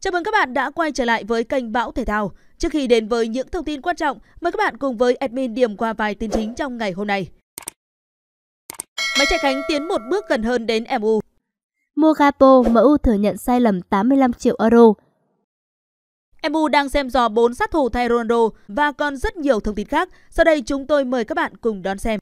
Chào mừng các bạn đã quay trở lại với kênh Bão Thể Thao. Trước khi đến với những thông tin quan trọng, mời các bạn cùng với admin điểm qua vài tin chính trong ngày hôm nay. Máy chạy cánh tiến một bước gần hơn đến MU. Mua Gapo, MU thừa nhận sai lầm 85 triệu euro. MU đang xem dò 4 sát thủ thay Ronaldo và còn rất nhiều thông tin khác. Sau đây chúng tôi mời các bạn cùng đón xem.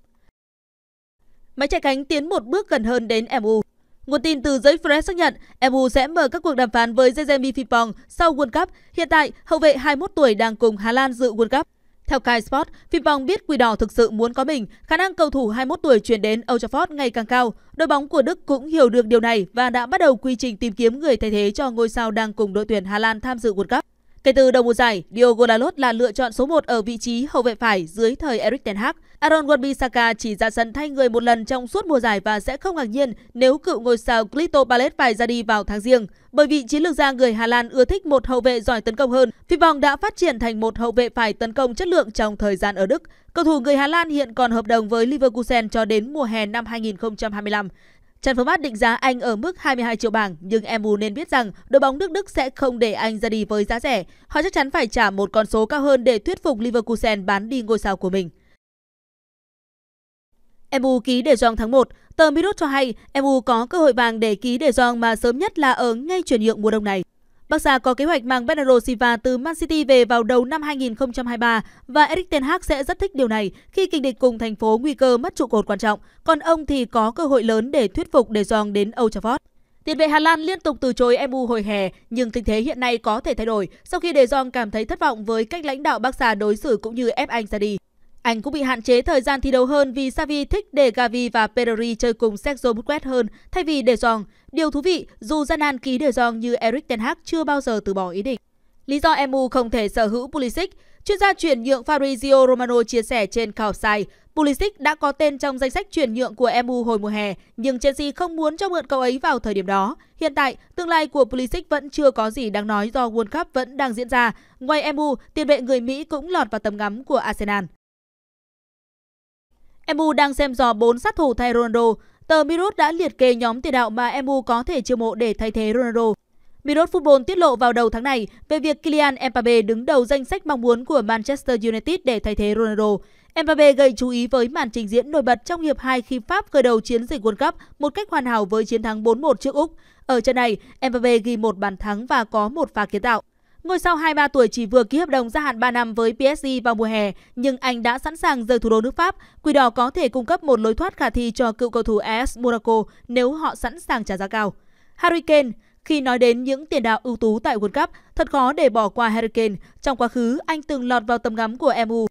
Máy chạy cánh tiến một bước gần hơn đến MU. Nguồn tin từ giới Fred xác nhận MU sẽ mở các cuộc đàm phán với Jeremy Frimpong sau World Cup. Hiện tại, hậu vệ 21 tuổi đang cùng Hà Lan dự World Cup. Theo Kai Sport, Frimpong biết Quỷ Đỏ thực sự muốn có mình. Khả năng cầu thủ 21 tuổi chuyển đến Old Trafford ngày càng cao. Đội bóng của Đức cũng hiểu được điều này và đã bắt đầu quy trình tìm kiếm người thay thế cho ngôi sao đang cùng đội tuyển Hà Lan tham dự World Cup. Kể từ đầu mùa giải, Diogo Dalot là lựa chọn số 1 ở vị trí hậu vệ phải dưới thời Erik Ten Hag. Aaron Wan-Bissaka chỉ ra sân thay người một lần trong suốt mùa giải và sẽ không ngạc nhiên nếu cựu ngôi sao Clito Palace phải ra đi vào tháng riêng. Bởi vì chiến lược gia người Hà Lan ưa thích một hậu vệ giỏi tấn công hơn, vòng đã phát triển thành một hậu vệ phải tấn công chất lượng trong thời gian ở Đức. Cầu thủ người Hà Lan hiện còn hợp đồng với Leverkusen cho đến mùa hè năm 2025. Trần Phương Mát định giá anh ở mức 22 triệu bảng, nhưng em nên biết rằng đội bóng nước Đức sẽ không để anh ra đi với giá rẻ. Họ chắc chắn phải trả một con số cao hơn để thuyết phục Leverkusen bán đi ngôi sao của mình. MU ký để Jong tháng 1, tờ Mirror cho hay MU có cơ hội vàng để ký để Jong mà sớm nhất là ở ngay chuyển nhượng mùa đông này. Barca dạ có kế hoạch mang Bernardo Silva từ Man City về vào đầu năm 2023 và Erik Ten Hag sẽ rất thích điều này khi kình địch cùng thành phố nguy cơ mất trụ cột quan trọng, còn ông thì có cơ hội lớn để thuyết phục De Jong đến Old Trafford. Tiền vệ Hà Lan liên tục từ chối MU hồi hè, nhưng tình thế hiện nay có thể thay đổi sau khi De Jong cảm thấy thất vọng với cách lãnh đạo Barca dạ đối xử cũng như ép anh ra đi. Anh cũng bị hạn chế thời gian thi đấu hơn vì Xavi thích để Gavi và Pedri chơi cùng Sergio Busquets hơn thay vì De Jong. Điều thú vị, dù gian nan ký De Jong như Eric Ten Hag chưa bao giờ từ bỏ ý định. Lý do MU không thể sở hữu Pulisic, chuyên gia chuyển nhượng Fabrizio Romano chia sẻ trên Side, Pulisic đã có tên trong danh sách chuyển nhượng của MU hồi mùa hè, nhưng Chelsea không muốn cho mượn cậu ấy vào thời điểm đó. Hiện tại, tương lai của Pulisic vẫn chưa có gì đáng nói do World Cup vẫn đang diễn ra. Ngoài MU, tiền vệ người Mỹ cũng lọt vào tầm ngắm của Arsenal. MU đang xem dò 4 sát thủ thay Ronaldo. Tờ Mirror đã liệt kê nhóm tiền đạo mà MU có thể chiêu mộ để thay thế Ronaldo. Mirror Football tiết lộ vào đầu tháng này về việc Kylian Mbappe đứng đầu danh sách mong muốn của Manchester United để thay thế Ronaldo. Mbappe gây chú ý với màn trình diễn nổi bật trong hiệp 2 khi Pháp khởi đầu chiến dịch World Cup một cách hoàn hảo với chiến thắng 4-1 trước Úc. Ở trận này, Mbappe ghi một bàn thắng và có một pha kiến tạo. Ngôi sao 23 tuổi chỉ vừa ký hợp đồng gia hạn 3 năm với PSG vào mùa hè, nhưng anh đã sẵn sàng rời thủ đô nước Pháp. Quỷ đỏ có thể cung cấp một lối thoát khả thi cho cựu cầu thủ AS Monaco nếu họ sẵn sàng trả giá cao. Harry Kane khi nói đến những tiền đạo ưu tú tại World Cup, thật khó để bỏ qua Harry Kane. Trong quá khứ, anh từng lọt vào tầm ngắm của MU.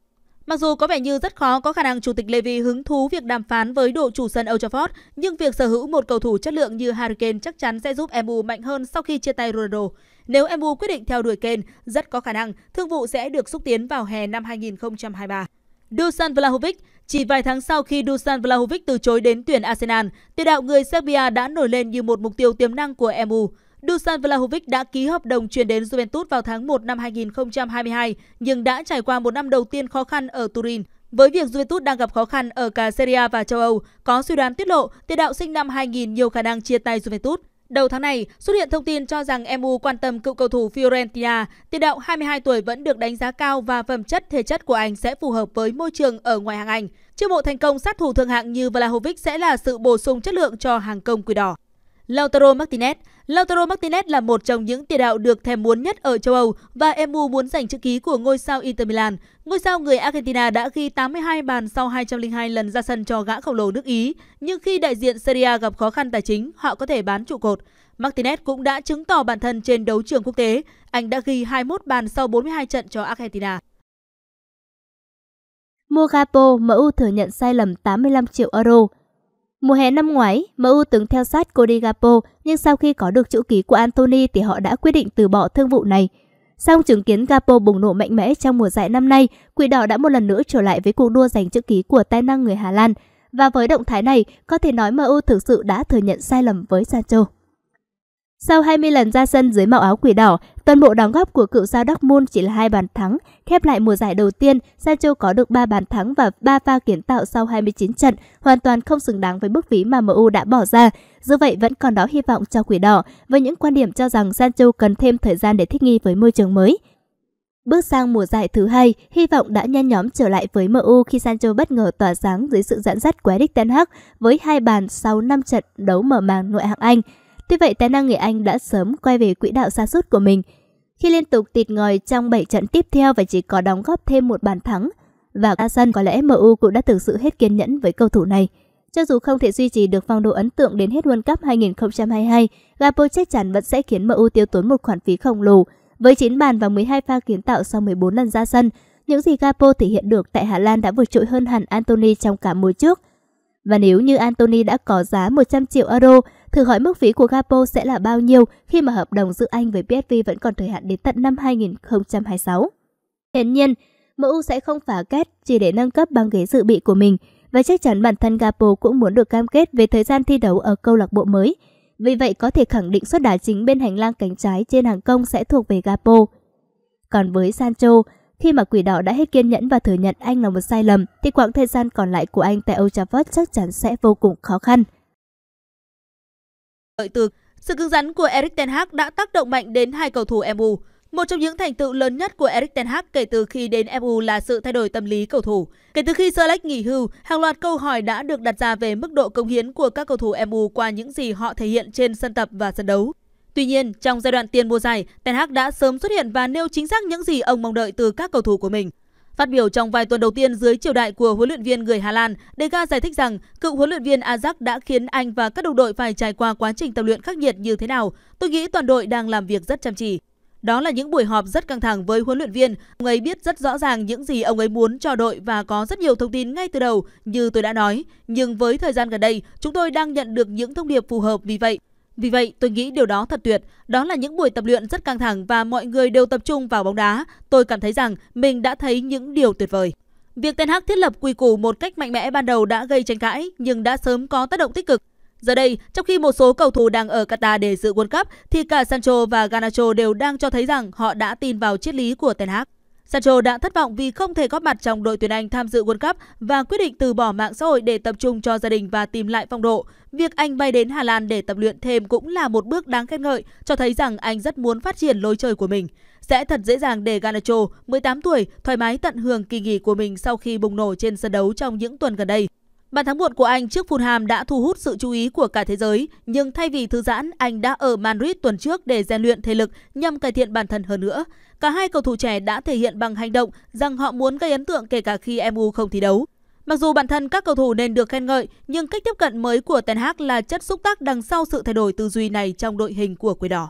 Mặc dù có vẻ như rất khó có khả năng chủ tịch Levy hứng thú việc đàm phán với đội chủ sân Old Trafford, nhưng việc sở hữu một cầu thủ chất lượng như Harry Kane chắc chắn sẽ giúp MU mạnh hơn sau khi chia tay Ronaldo. Nếu MU quyết định theo đuổi Kane, rất có khả năng thương vụ sẽ được xúc tiến vào hè năm 2023. Dusan Vlahovic chỉ vài tháng sau khi Dusan Vlahovic từ chối đến tuyển Arsenal, tiền đạo người Serbia đã nổi lên như một mục tiêu tiềm năng của MU. Dusan Vlahovic đã ký hợp đồng chuyển đến Juventus vào tháng 1 năm 2022, nhưng đã trải qua một năm đầu tiên khó khăn ở Turin. Với việc Juventus đang gặp khó khăn ở cả Serie A và châu Âu, có suy đoán tiết lộ tiền đạo sinh năm 2000 nhiều khả năng chia tay Juventus. Đầu tháng này, xuất hiện thông tin cho rằng MU quan tâm cựu cầu thủ Fiorentina, tiền đạo 22 tuổi vẫn được đánh giá cao và phẩm chất thể chất của anh sẽ phù hợp với môi trường ở ngoài hàng Anh. Chiêu mộ thành công sát thủ thượng hạng như Vlahovic sẽ là sự bổ sung chất lượng cho hàng công quỷ đỏ. Lautaro Martinez Lautaro Martinez là một trong những tiền đạo được thèm muốn nhất ở châu Âu và MU muốn giành chữ ký của ngôi sao Inter Milan. Ngôi sao người Argentina đã ghi 82 bàn sau 202 lần ra sân cho gã khổng lồ nước Ý, nhưng khi đại diện Serie A gặp khó khăn tài chính, họ có thể bán trụ cột. Martinez cũng đã chứng tỏ bản thân trên đấu trường quốc tế. Anh đã ghi 21 bàn sau 42 trận cho Argentina. Mugapo, MU thừa nhận sai lầm 85 triệu euro Mùa hè năm ngoái, MU từng theo sát Cody Codigapo, nhưng sau khi có được chữ ký của Anthony thì họ đã quyết định từ bỏ thương vụ này. Song chứng kiến Gapo bùng nổ mạnh mẽ trong mùa giải năm nay, Quỷ Đỏ đã một lần nữa trở lại với cuộc đua giành chữ ký của tài năng người Hà Lan. Và với động thái này, có thể nói MU thực sự đã thừa nhận sai lầm với Sancho. Sau 20 lần ra sân dưới màu áo quỷ đỏ, toàn bộ đóng góp của cựu sao Dortmund chỉ là hai bàn thắng. Khép lại mùa giải đầu tiên, Sancho có được 3 bàn thắng và 3 pha kiến tạo sau 29 trận, hoàn toàn không xứng đáng với mức phí mà MU đã bỏ ra. Dù vậy vẫn còn đó hy vọng cho quỷ đỏ, với những quan điểm cho rằng Sancho cần thêm thời gian để thích nghi với môi trường mới. Bước sang mùa giải thứ hai, hy vọng đã nhen nhóm trở lại với MU khi Sancho bất ngờ tỏa sáng dưới sự dẫn dắt của Erik Ten Hag với hai bàn sau 5 trận đấu mở màn ngoại hạng Anh. Tuy vậy, tài năng người Anh đã sớm quay về quỹ đạo xa sút của mình khi liên tục tịt ngòi trong 7 trận tiếp theo và chỉ có đóng góp thêm một bàn thắng. Và ra sân có lẽ MU cũng đã thực sự hết kiên nhẫn với cầu thủ này. Cho dù không thể duy trì được phong độ ấn tượng đến hết World Cup 2022, Gapo chắc chắn vẫn sẽ khiến MU tiêu tốn một khoản phí khổng lồ. Với 9 bàn và 12 pha kiến tạo sau 14 lần ra sân, những gì Gapo thể hiện được tại Hà Lan đã vượt trội hơn hẳn Anthony trong cả mùa trước. Và nếu như Anthony đã có giá 100 triệu euro Thử hỏi mức phí của Gapo sẽ là bao nhiêu khi mà hợp đồng giữa anh với PSV vẫn còn thời hạn đến tận năm 2026. Hiển nhiên, MU sẽ không phá kết chỉ để nâng cấp băng ghế dự bị của mình và chắc chắn bản thân Gapo cũng muốn được cam kết về thời gian thi đấu ở câu lạc bộ mới. Vì vậy có thể khẳng định suất đá chính bên hành lang cánh trái trên hàng công sẽ thuộc về Gapo. Còn với Sancho, khi mà quỷ đỏ đã hết kiên nhẫn và thừa nhận anh là một sai lầm thì quãng thời gian còn lại của anh tại Old Trafford chắc chắn sẽ vô cùng khó khăn lợi từ sự cứng rắn của Erik Ten Hag đã tác động mạnh đến hai cầu thủ MU. Một trong những thành tựu lớn nhất của Erik Ten Hag kể từ khi đến MU là sự thay đổi tâm lý cầu thủ. Kể từ khi Sir Alex nghỉ hưu, hàng loạt câu hỏi đã được đặt ra về mức độ công hiến của các cầu thủ MU qua những gì họ thể hiện trên sân tập và sân đấu. Tuy nhiên, trong giai đoạn tiền mùa giải, Ten Hag đã sớm xuất hiện và nêu chính xác những gì ông mong đợi từ các cầu thủ của mình. Phát biểu trong vài tuần đầu tiên dưới triều đại của huấn luyện viên người Hà Lan, De Gea giải thích rằng cựu huấn luyện viên Ajax đã khiến anh và các đồng đội phải trải qua quá trình tập luyện khắc nghiệt như thế nào. Tôi nghĩ toàn đội đang làm việc rất chăm chỉ. Đó là những buổi họp rất căng thẳng với huấn luyện viên. Ông ấy biết rất rõ ràng những gì ông ấy muốn cho đội và có rất nhiều thông tin ngay từ đầu, như tôi đã nói. Nhưng với thời gian gần đây, chúng tôi đang nhận được những thông điệp phù hợp vì vậy. Vì vậy, tôi nghĩ điều đó thật tuyệt. Đó là những buổi tập luyện rất căng thẳng và mọi người đều tập trung vào bóng đá. Tôi cảm thấy rằng mình đã thấy những điều tuyệt vời. Việc Ten Hag thiết lập quy củ một cách mạnh mẽ ban đầu đã gây tranh cãi nhưng đã sớm có tác động tích cực. Giờ đây, trong khi một số cầu thủ đang ở Qatar để dự World Cup thì cả Sancho và Garnacho đều đang cho thấy rằng họ đã tin vào triết lý của Ten Hag. Sancho đã thất vọng vì không thể góp mặt trong đội tuyển Anh tham dự World Cup và quyết định từ bỏ mạng xã hội để tập trung cho gia đình và tìm lại phong độ. Việc anh bay đến Hà Lan để tập luyện thêm cũng là một bước đáng khen ngợi, cho thấy rằng anh rất muốn phát triển lối chơi của mình. Sẽ thật dễ dàng để Garnacho, 18 tuổi, thoải mái tận hưởng kỳ nghỉ của mình sau khi bùng nổ trên sân đấu trong những tuần gần đây. Bàn thắng muộn của Anh trước Fulham đã thu hút sự chú ý của cả thế giới, nhưng thay vì thư giãn, Anh đã ở Madrid tuần trước để rèn luyện thể lực nhằm cải thiện bản thân hơn nữa. Cả hai cầu thủ trẻ đã thể hiện bằng hành động rằng họ muốn gây ấn tượng kể cả khi MU không thi đấu. Mặc dù bản thân các cầu thủ nên được khen ngợi, nhưng cách tiếp cận mới của Ten Hag là chất xúc tác đằng sau sự thay đổi tư duy này trong đội hình của Quỷ Đỏ.